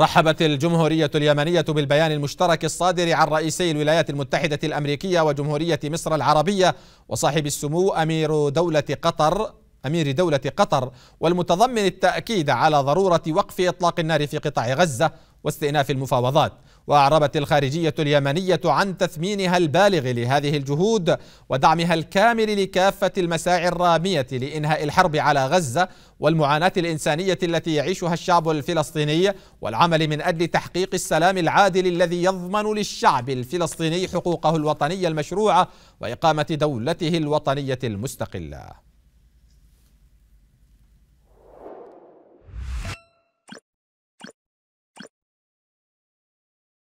رحبت الجمهورية اليمنية بالبيان المشترك الصادر عن رئيسي الولايات المتحدة الأمريكية وجمهورية مصر العربية وصاحب السمو أمير دولة قطر أمير دولة قطر والمتضمن التأكيد على ضرورة وقف إطلاق النار في قطاع غزة واستئناف المفاوضات وأعربت الخارجية اليمنية عن تثمينها البالغ لهذه الجهود ودعمها الكامل لكافة المساعي الرامية لإنهاء الحرب على غزة والمعاناة الإنسانية التي يعيشها الشعب الفلسطيني والعمل من أجل تحقيق السلام العادل الذي يضمن للشعب الفلسطيني حقوقه الوطنية المشروعة وإقامة دولته الوطنية المستقلة